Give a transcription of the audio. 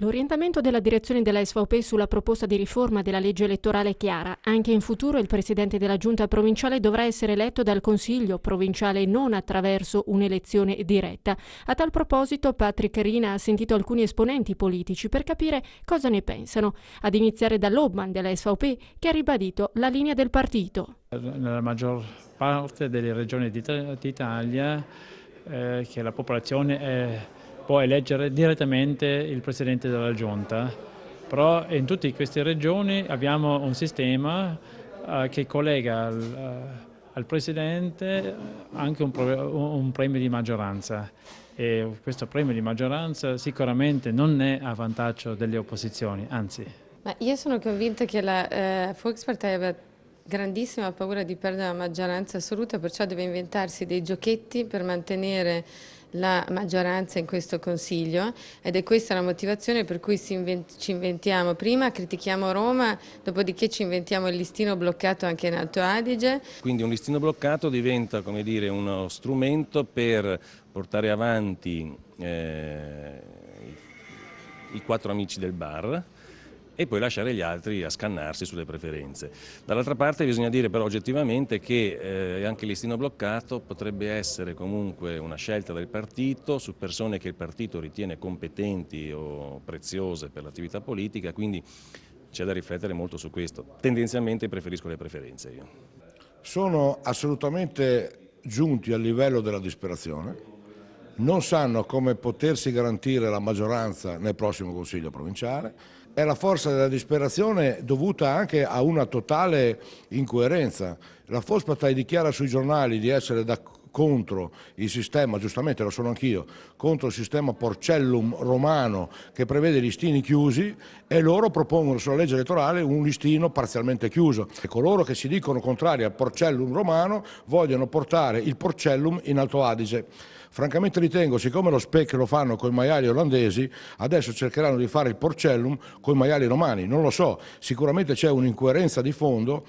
L'orientamento della direzione della SVP sulla proposta di riforma della legge elettorale è chiara. Anche in futuro il presidente della giunta provinciale dovrà essere eletto dal consiglio provinciale e non attraverso un'elezione diretta. A tal proposito Patrick Rina ha sentito alcuni esponenti politici per capire cosa ne pensano, ad iniziare dall'Obman della SVP che ha ribadito la linea del partito. Nella maggior parte delle regioni d'Italia eh, che la popolazione è può eleggere direttamente il Presidente della Giunta. Però in tutte queste regioni abbiamo un sistema uh, che collega al, uh, al Presidente anche un, un, premio di maggioranza. E questo premio di maggioranza sicuramente non è a vantaggio delle opposizioni, anzi. Ma io sono convinta che la eh, Volkspartei abbia grandissima paura di perdere la maggioranza assoluta, perciò deve inventarsi dei giochetti per mantenere la maggioranza in questo Consiglio ed è questa la motivazione per cui ci inventiamo. Prima critichiamo Roma, dopodiché ci inventiamo il listino bloccato anche in Alto Adige. Quindi un listino bloccato diventa come dire, uno strumento per portare avanti eh, i quattro amici del bar e poi lasciare gli altri a scannarsi sulle preferenze. Dall'altra parte bisogna dire però oggettivamente che eh, anche il listino bloccato potrebbe essere comunque una scelta del partito su persone che il partito ritiene competenti o preziose per l'attività politica, quindi c'è da riflettere molto su questo. Tendenzialmente preferisco le preferenze io. Sono assolutamente giunti al livello della disperazione non sanno come potersi garantire la maggioranza nel prossimo Consiglio provinciale, è la forza della disperazione dovuta anche a una totale incoerenza. La Fospata dichiara sui giornali di essere d'accordo contro il sistema, giustamente lo sono anch'io, contro il sistema porcellum romano che prevede listini chiusi e loro propongono sulla legge elettorale un listino parzialmente chiuso. E coloro che si dicono contrari al porcellum romano vogliono portare il porcellum in Alto Adige. Francamente ritengo, siccome lo spec lo fanno con i maiali olandesi, adesso cercheranno di fare il porcellum con i maiali romani. Non lo so, sicuramente c'è un'incoerenza di fondo.